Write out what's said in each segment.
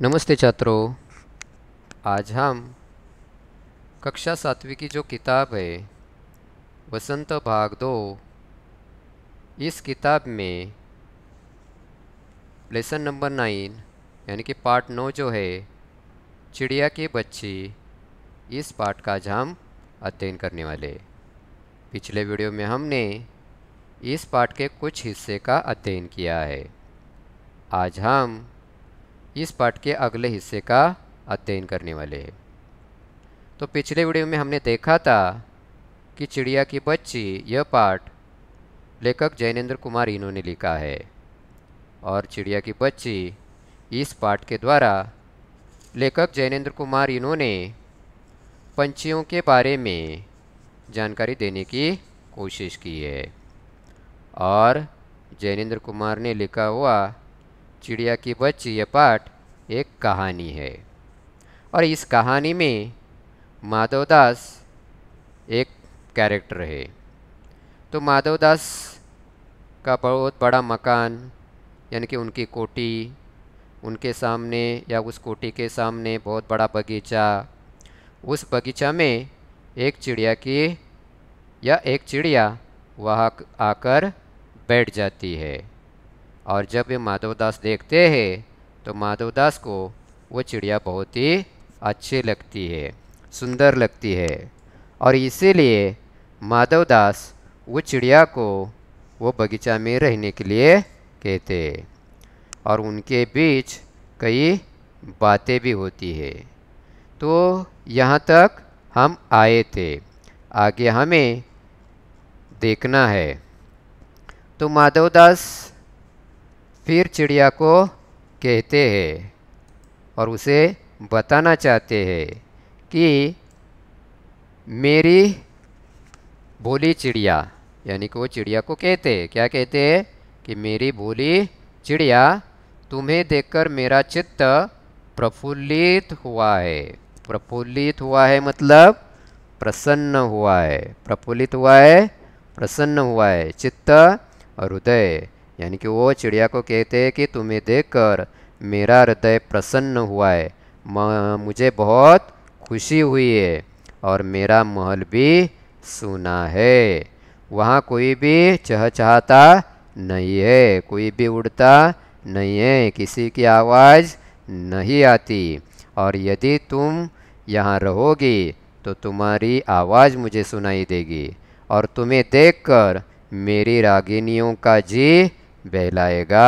नमस्ते छात्रों आज हम कक्षा सातवीं की जो किताब है वसंत भाग दो इस किताब में लेसन नंबर नाइन यानी कि पार्ट नौ जो है चिड़िया के बच्चे इस पार्ट का आज हम अध्ययन करने वाले पिछले वीडियो में हमने इस पाठ के कुछ हिस्से का अध्ययन किया है आज हम इस पाठ के अगले हिस्से का अध्ययन करने वाले हैं तो पिछले वीडियो में हमने देखा था कि चिड़िया की बच्ची यह पाठ लेखक जैनेन्द्र कुमार इन्होंने लिखा है और चिड़िया की बच्ची इस पाठ के द्वारा लेखक जैनेन्द्र कुमार इन्होंने पंछियों के बारे में जानकारी देने की कोशिश की है और जैनेन्द्र कुमार ने लिखा हुआ चिड़िया की बच्ची ये पाठ एक कहानी है और इस कहानी में माधवदास एक कैरेक्टर है तो माधवदास का बहुत बड़ा मकान यानी कि उनकी कोटी उनके सामने या उस कोटी के सामने बहुत बड़ा बगीचा उस बगीचा में एक चिड़िया की या एक चिड़िया वहाँ आकर बैठ जाती है और जब वे माधवदास देखते हैं तो माधवदास को वो चिड़िया बहुत ही अच्छी लगती है सुंदर लगती है और इसीलिए माधवदास वो चिड़िया को वो बगीचा में रहने के लिए कहते और उनके बीच कई बातें भी होती है तो यहाँ तक हम आए थे आगे हमें देखना है तो माधवदास फिर चिड़िया को कहते हैं और उसे बताना चाहते हैं कि मेरी भोली चिड़िया यानी कि वो चिड़िया को कहते हैं क्या कहते हैं कि मेरी भोली चिड़िया तुम्हें देखकर मेरा चित्त प्रफुल्लित हुआ है प्रफुल्लित हुआ है मतलब प्रसन्न हुआ है प्रफुल्लित हुआ है प्रसन्न हुआ है चित्त और हृदय यानी कि वो चिड़िया को कहते हैं कि तुम्हें देखकर मेरा हृदय प्रसन्न हुआ है मुझे बहुत खुशी हुई है और मेरा महल भी सुना है वहाँ कोई भी चहचहाता नहीं है कोई भी उड़ता नहीं है किसी की आवाज़ नहीं आती और यदि तुम यहाँ रहोगी तो तुम्हारी आवाज़ मुझे सुनाई देगी और तुम्हें देखकर मेरी रागिनियों का जी बहलाएगा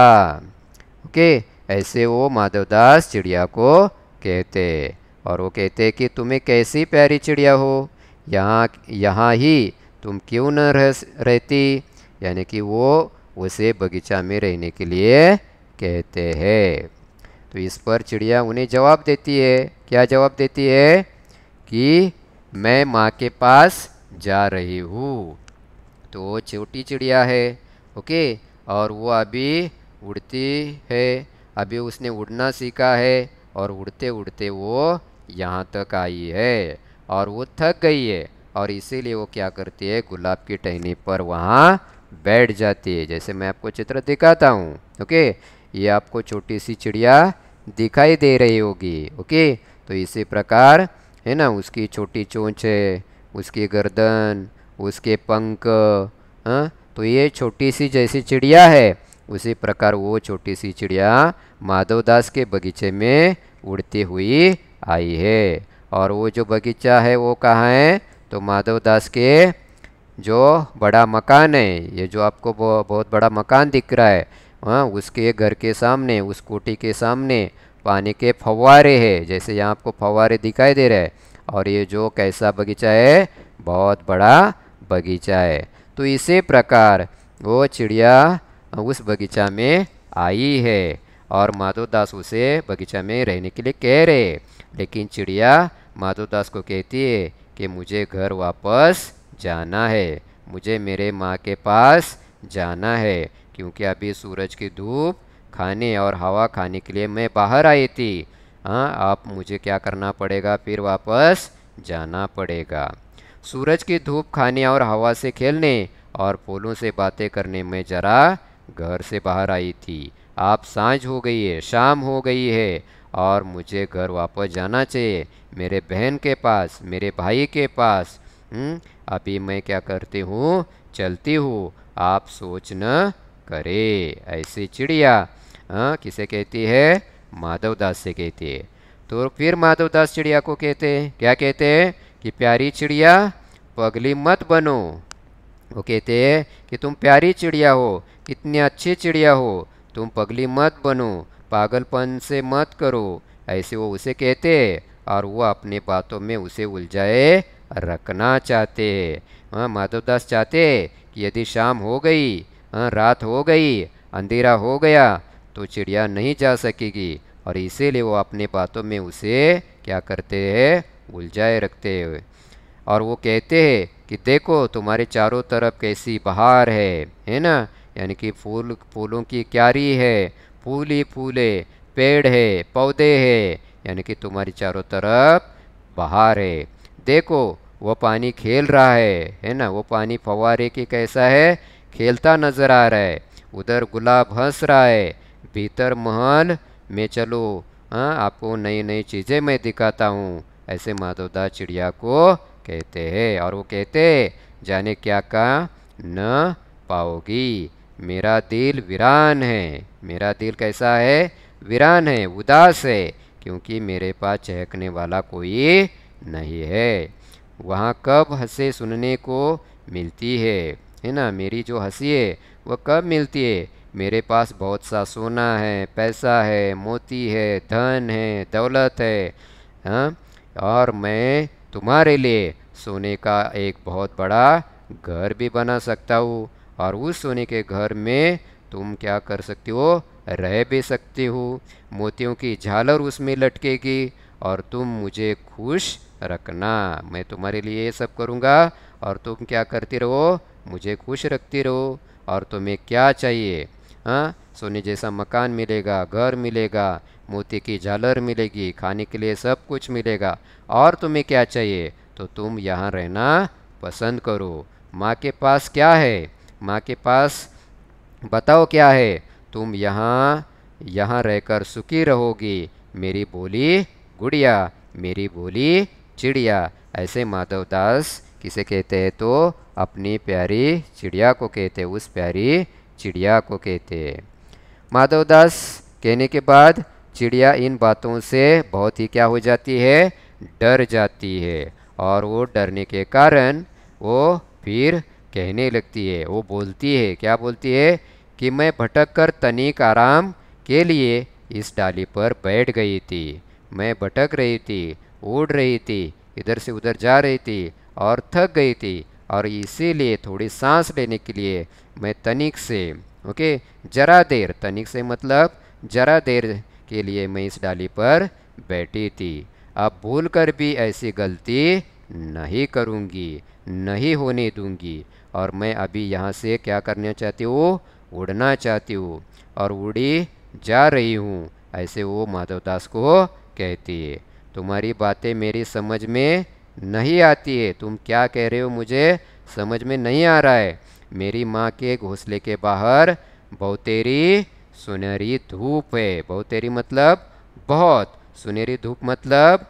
ओके ऐसे वो माधवदास चिड़िया को कहते और वो कहते कि तुम्हें कैसी प्यारी चिड़िया हो यहाँ यहाँ ही तुम क्यों न रह रहती यानी कि वो उसे बगीचा में रहने के लिए कहते हैं तो इस पर चिड़िया उन्हें जवाब देती है क्या जवाब देती है कि मैं माँ के पास जा रही हूँ तो छोटी चिड़िया है ओके और वो अभी उड़ती है अभी उसने उड़ना सीखा है और उड़ते उड़ते वो यहाँ तक आई है और वो थक गई है और इसीलिए वो क्या करती है गुलाब की टहनी पर वहाँ बैठ जाती है जैसे मैं आपको चित्र दिखाता हूँ ओके ये आपको छोटी सी चिड़िया दिखाई दे रही होगी ओके तो इसी प्रकार है ना उसकी छोटी चोंच है उसकी गर्दन उसके पंख हाँ तो ये छोटी सी जैसी चिड़िया है उसी प्रकार वो छोटी सी चिड़िया माधवदास के बगीचे में उड़ती हुई आई है और वो जो बगीचा है वो कहाँ है तो माधवदास के जो बड़ा मकान है ये जो आपको बहुत बड़ा मकान दिख रहा है हाँ उसके घर के सामने उस कोटी के सामने पानी के फवारे हैं जैसे यहाँ आपको फवारे दिखाई दे रहे हैं और ये जो कैसा बगीचा है बहुत बड़ा बगीचा है तो इसी प्रकार वो चिड़िया उस बगीचा में आई है और माधोदास दास उसे बगीचा में रहने के लिए कह रहे लेकिन चिड़िया माधोदास दास को कहती है कि मुझे घर वापस जाना है मुझे मेरे माँ के पास जाना है क्योंकि अभी सूरज की धूप खाने और हवा खाने के लिए मैं बाहर आई थी हाँ आप मुझे क्या करना पड़ेगा फिर वापस जाना पड़ेगा सूरज की धूप खाने और हवा से खेलने और फूलों से बातें करने में जरा घर से बाहर आई थी आप सांझ हो गई है शाम हो गई है और मुझे घर वापस जाना चाहिए मेरे बहन के पास मेरे भाई के पास हुँ? हम्म, अभी मैं क्या करती हूँ चलती हूँ आप सोच न करे ऐसी चिड़िया हाँ किसे कहती है माधवदास से कहती है तो फिर माधवदास चिड़िया को कहते हैं क्या कहते हैं कि प्यारी चिड़िया पगली मत बनो वो कहते हैं कि तुम प्यारी चिड़िया हो कितनी अच्छी चिड़िया हो तुम पगली मत बनो पागलपन से मत करो ऐसे वो उसे कहते हैं और वो अपने बातों में उसे उलझाए रखना चाहते हैं हाँ माधवदास चाहते कि यदि शाम हो गई हाँ रात हो गई अंधेरा हो गया तो चिड़िया नहीं जा सकेगी और इसीलिए वो अपने बातों में उसे क्या करते हैं उलझाए रखते हुए और वो कहते हैं कि देखो तुम्हारे चारों तरफ कैसी बहार है है ना यानी कि फूल फूलों की क्यारी है फूल ही फूले पेड़ है पौधे है यानी कि तुम्हारी चारों तरफ बहार है देखो वो पानी खेल रहा है है ना वो पानी फवारे की कैसा है खेलता नजर आ रहा है उधर गुलाब हंस रहा है भीतर महल में चलो हाँ आपको नई नई चीज़ें मैं दिखाता हूँ ऐसे माधवदास चिड़िया को कहते हैं और वो कहते जाने क्या का न पाओगी मेरा दिल वीरान है मेरा दिल कैसा है वीरान है उदास है क्योंकि मेरे पास चहकने वाला कोई नहीं है वहाँ कब हंसे सुनने को मिलती है है ना मेरी जो हंसी है वह कब मिलती है मेरे पास बहुत सा सोना है पैसा है मोती है धन है दौलत है हाँ और मैं तुम्हारे लिए सोने का एक बहुत बड़ा घर भी बना सकता हूँ और उस सोने के घर में तुम क्या कर सकती हो रह भी सकती हो मोतियों की झालर उसमें लटकेगी और तुम मुझे खुश रखना मैं तुम्हारे लिए ये सब करूँगा और तुम क्या करती रहो मुझे खुश रखती रहो और तुम्हें क्या चाहिए हाँ सोने जैसा मकान मिलेगा घर मिलेगा मोती की झालर मिलेगी खाने के लिए सब कुछ मिलेगा और तुम्हें क्या चाहिए तो तुम यहाँ रहना पसंद करो माँ के पास क्या है माँ के पास बताओ क्या है तुम यहाँ यहाँ रहकर सुखी रहोगी मेरी बोली गुड़िया मेरी बोली चिड़िया ऐसे माधव दास किसे कहते हैं तो अपनी प्यारी चिड़िया को कहते उस प्यारी चिड़िया को कहते माधव दास कहने के बाद चिड़िया इन बातों से बहुत ही क्या हो जाती है डर जाती है और वो डरने के कारण वो फिर कहने लगती है वो बोलती है क्या बोलती है कि मैं भटक कर तनिक आराम के लिए इस डाली पर बैठ गई थी मैं भटक रही थी उड़ रही थी इधर से उधर जा रही थी और थक गई थी और इसीलिए थोड़ी सांस लेने के लिए मैं तनिक से ओके जरा देर तनिक से मतलब जरा देर के लिए मैं इस डाली पर बैठी थी अब भूल कर भी ऐसी गलती नहीं करूँगी नहीं होने दूंगी और मैं अभी यहाँ से क्या करना चाहती हूँ उड़ना चाहती हूँ और उड़ी जा रही हूँ ऐसे वो माधवदास को कहती है तुम्हारी बातें मेरी समझ में नहीं आती है तुम क्या कह रहे हो मुझे समझ में नहीं आ रहा है मेरी माँ के घोंसले के बाहर बहुतेरी सुनहरी धूप है बहुतेरी मतलब बहुत सुनहरी धूप मतलब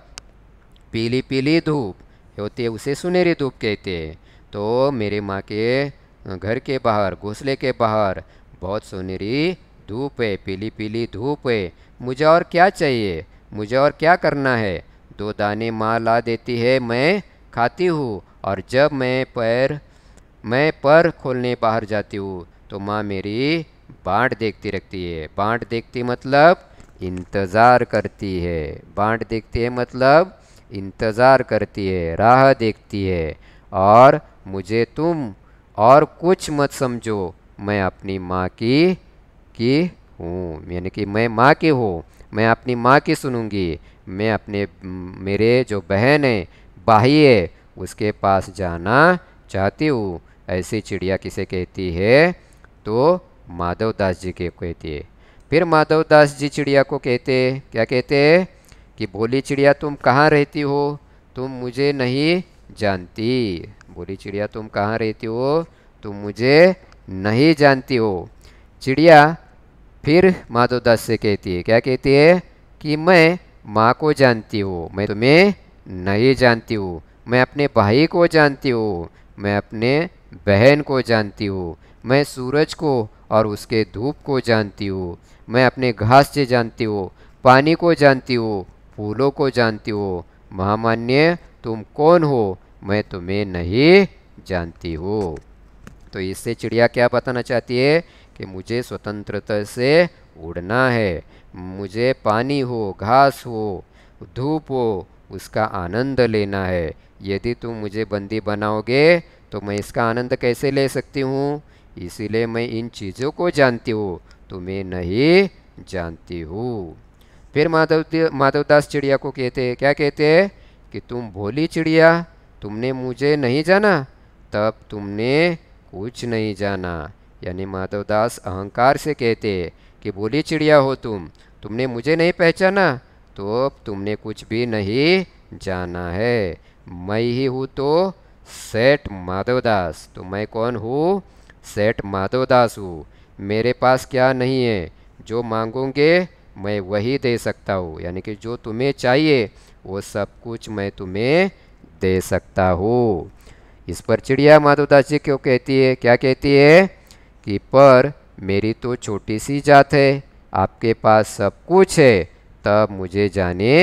पीली पीली धूप होती है उसे सुनहरी धूप कहते हैं तो मेरे माँ के घर के बाहर घोंसले के बाहर बहुत सुनहरी धूप है पीली पीली धूप है मुझे और क्या चाहिए मुझे और क्या करना है दो दाने माँ ला देती है मैं खाती हूँ और जब मैं पैर मैं पर खोलने बाहर जाती हूँ तो माँ मेरी बाट देखती रखती है बाट देखती मतलब इंतज़ार करती है बाट देखती है मतलब इंतज़ार करती है राह देखती है और मुझे तुम और कुछ मत समझो मैं अपनी माँ की की हूँ यानी कि मैं माँ की हूँ मैं अपनी माँ की सुनूंगी मैं अपने मेरे जो बहन है भाई है उसके पास जाना चाहती हूँ ऐसी चिड़िया किसे कहती है तो माधवदास जी के कहते हैं फिर माधवदास जी चिड़िया को कहते क्या कहते हैं कि बोली चिड़िया तुम कहाँ रहती हो तुम मुझे नहीं जानती बोली चिड़िया तुम कहाँ रहती हो तुम मुझे नहीं जानती हो चिड़िया फिर माधवदास से कहती है क्या कहती है कि मैं माँ को जानती हूँ मैं तुम्हें नहीं जानती हूँ मैं अपने भाई को जानती हूँ मैं अपने बहन को जानती हूँ मैं सूरज को और उसके धूप को जानती हो मैं अपने घास से जानती हो पानी को जानती हो फूलों को जानती हो महामान्य तुम कौन हो मैं तुम्हें नहीं जानती हो तो इससे चिड़िया क्या बताना चाहती है कि मुझे स्वतंत्रता से उड़ना है मुझे पानी हो घास हो धूप हो उसका आनंद लेना है यदि तुम मुझे बंदी बनाओगे तो मैं इसका आनंद कैसे ले सकती हूँ इसीलिए मैं इन चीज़ों को जानती हूँ तुम्हें नहीं जानती हूँ फिर माधव माधवदास चिड़िया को कहते हैं क्या कहते हैं कि तुम भोली चिड़िया तुमने मुझे नहीं जाना तब तुमने कुछ नहीं जाना यानी माधवदास अहंकार से कहते कि भोली चिड़िया हो तुम तुमने मुझे नहीं पहचाना तो अब तुमने कुछ भी नहीं जाना है मैं ही हूँ तो सेठ माधवदास तो मैं कौन हूँ सेठ माधोदास हूँ मेरे पास क्या नहीं है जो मांगोगे मैं वही दे सकता हूँ यानी कि जो तुम्हें चाहिए वो सब कुछ मैं तुम्हें दे सकता हूँ इस पर चिड़िया माधोदास जी क्यों कहती है क्या कहती है कि पर मेरी तो छोटी सी जात है आपके पास सब कुछ है तब मुझे जाने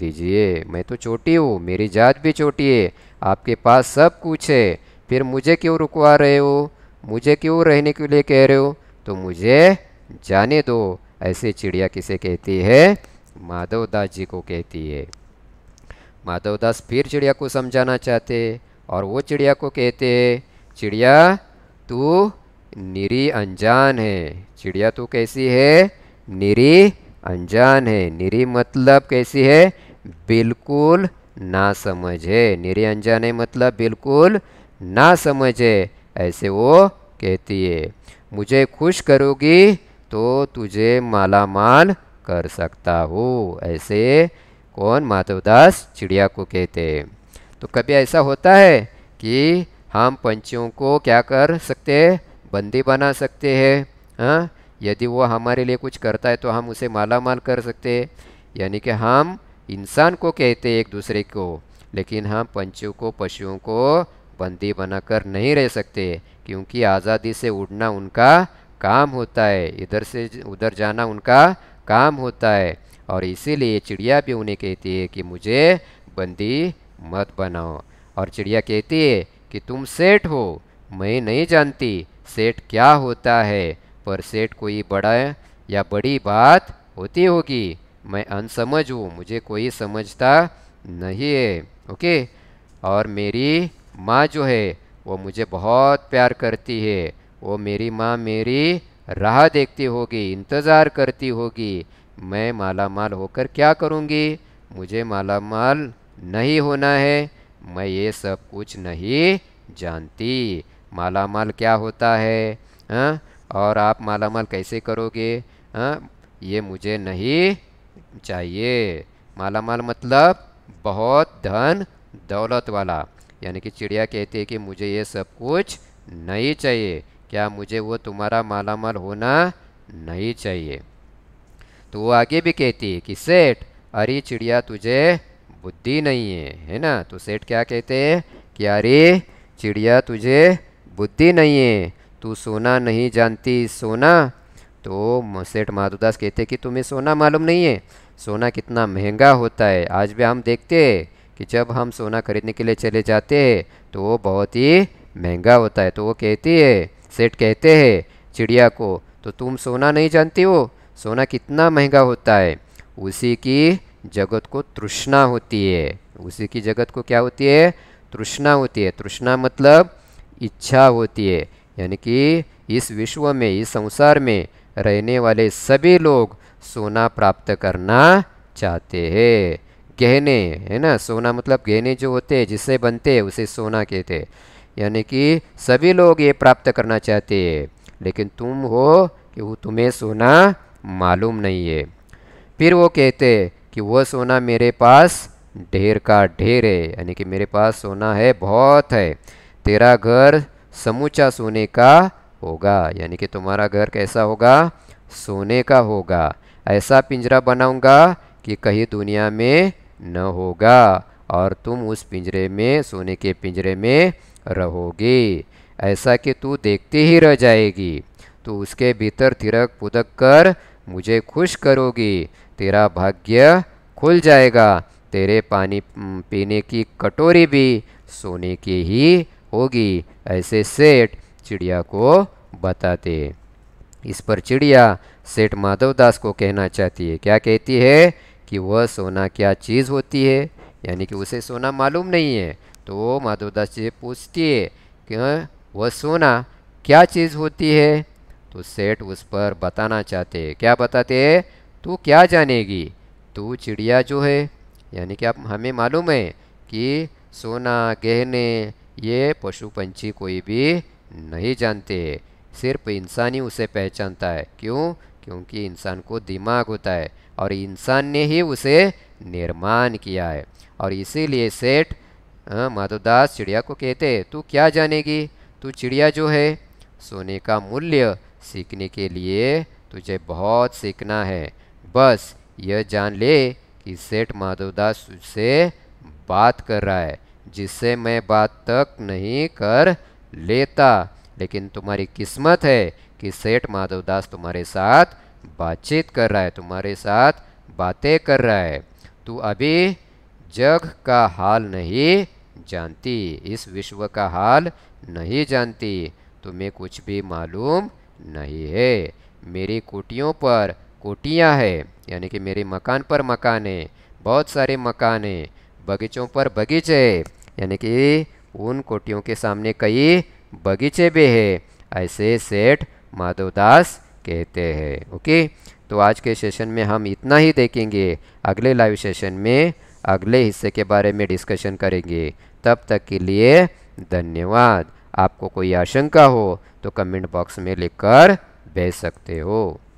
दीजिए मैं तो छोटी हूँ मेरी जात भी छोटी है आपके पास सब कुछ है फिर मुझे क्यों रुकवा रहे हो मुझे क्यों रहने के लिए कह रहे हो तो मुझे जाने दो ऐसे चिड़िया किसे कहती है माधवदास जी को कहती है माधवदास फिर चिड़िया को समझाना चाहते और वो चिड़िया को कहते चिड़िया तू निरी अनजान है चिड़िया तू तो कैसी है निरी अनजान है निरी मतलब कैसी है बिल्कुल ना समझे निरी अनजान है मतलब बिल्कुल ना समझे ऐसे वो कहती है मुझे खुश करोगी तो तुझे माला माल कर सकता हूँ ऐसे कौन माधवदास चिड़िया को कहते हैं तो कभी ऐसा होता है कि हम पंछियों को क्या कर सकते बंदी बना सकते हैं हाँ यदि वो हमारे लिए कुछ करता है तो हम उसे माला माल कर सकते हैं यानी कि हम इंसान को कहते एक दूसरे को लेकिन हम पंछियों को पशुओं को बंदी बनाकर नहीं रह सकते क्योंकि आज़ादी से उड़ना उनका काम होता है इधर से उधर जाना उनका काम होता है और इसीलिए चिड़िया भी उन्हें कहती है कि मुझे बंदी मत बनाओ और चिड़िया कहती है कि तुम सेठ हो मैं नहीं जानती सेठ क्या होता है पर सेठ कोई बड़ा या बड़ी बात होती होगी मैं अनसमझ हूँ मुझे कोई समझता नहीं है ओके और मेरी माँ जो है वो मुझे बहुत प्यार करती है वो मेरी माँ मेरी राह देखती होगी इंतज़ार करती होगी मैं माला माल होकर क्या करूँगी मुझे माला माल नहीं होना है मैं ये सब कुछ नहीं जानती माला माल क्या होता है हा? और आप माला माल कैसे करोगे हा? ये मुझे नहीं चाहिए माला माल मतलब बहुत धन दौलत वाला यानी कि चिड़िया कहती है कि मुझे ये सब कुछ नहीं चाहिए क्या मुझे वो तुम्हारा मालामाल होना नहीं चाहिए तो वो आगे भी कहती है कि सेठ अरे चिड़िया तुझे बुद्धि नहीं है है ना तो सेठ क्या कहते हैं कि अरे चिड़िया तुझे बुद्धि नहीं है तू सोना नहीं जानती सोना तो सेठ माधुदास कहते कि तुम्हें सोना मालूम नहीं है सोना कितना महंगा होता है आज भी हम देखते हैं कि जब हम सोना खरीदने के लिए चले जाते हैं तो वो बहुत ही महंगा होता है तो वो कहती है सेठ कहते हैं चिड़िया को तो तुम सोना नहीं जानती हो सोना कितना महंगा होता है उसी की जगत को तृष्णा होती है उसी की जगत को क्या होती है तृष्णा होती है तृष्णा मतलब इच्छा होती है यानी कि इस विश्व में इस संसार में रहने वाले सभी लोग सोना प्राप्त करना चाहते हैं गहने है ना सोना मतलब गहने जो होते हैं जिससे बनते हैं उसे सोना कहते हैं यानी कि सभी लोग ये प्राप्त करना चाहते हैं लेकिन तुम हो कि वो तुम्हें सोना मालूम नहीं है फिर वो कहते कि वो सोना मेरे पास ढेर का ढेर है यानी कि मेरे पास सोना है बहुत है तेरा घर समूचा सोने का होगा यानी कि तुम्हारा घर कैसा होगा सोने का होगा ऐसा पिंजरा बनाऊंगा कि कहीं दुनिया में न होगा और तुम उस पिंजरे में सोने के पिंजरे में रहोगे ऐसा कि तू देखती ही रह जाएगी तो उसके भीतर थिरक पुदक कर मुझे खुश करोगी तेरा भाग्य खुल जाएगा तेरे पानी पीने की कटोरी भी सोने की ही होगी ऐसे सेठ चिड़िया को बताते इस पर चिड़िया सेठ माधव दास को कहना चाहती है क्या कहती है कि वह सोना क्या चीज़ होती है यानी कि उसे सोना मालूम नहीं है तो माधवदास जी पूछती है कि वह सोना क्या चीज़ होती है तो सेठ उस पर बताना चाहते हैं क्या बताते हैं तू क्या जानेगी तू चिड़िया जो है यानी कि आप हमें मालूम है कि सोना गहने ये पशु पंछी कोई भी नहीं जानते सिर्फ इंसान ही उसे पहचानता है क्यों क्योंकि इंसान को दिमाग होता है और इंसान ने ही उसे निर्माण किया है और इसीलिए सेठ माधोदास चिड़िया को कहते तू क्या जानेगी तू चिड़िया जो है सोने का मूल्य सीखने के लिए तुझे बहुत सीखना है बस यह जान ले कि सेठ माधवदास से बात कर रहा है जिससे मैं बात तक नहीं कर लेता लेकिन तुम्हारी किस्मत है कि सेठ माधवदास तुम्हारे साथ बातचीत कर रहा है तुम्हारे साथ बातें कर रहा है तू अभी जग का हाल नहीं जानती इस विश्व का हाल नहीं जानती तुम्हें कुछ भी मालूम नहीं है मेरी कोटियों पर कोटियाँ है यानी कि मेरे मकान पर मकान है बहुत सारे मकान है बगीचों पर बगीचे यानी कि उन कोटियों के सामने कई बगीचे भी है ऐसे सेठ माधवदास कहते हैं ओके तो आज के सेशन में हम इतना ही देखेंगे अगले लाइव सेशन में अगले हिस्से के बारे में डिस्कशन करेंगे तब तक के लिए धन्यवाद आपको कोई आशंका हो तो कमेंट बॉक्स में लिखकर भेज सकते हो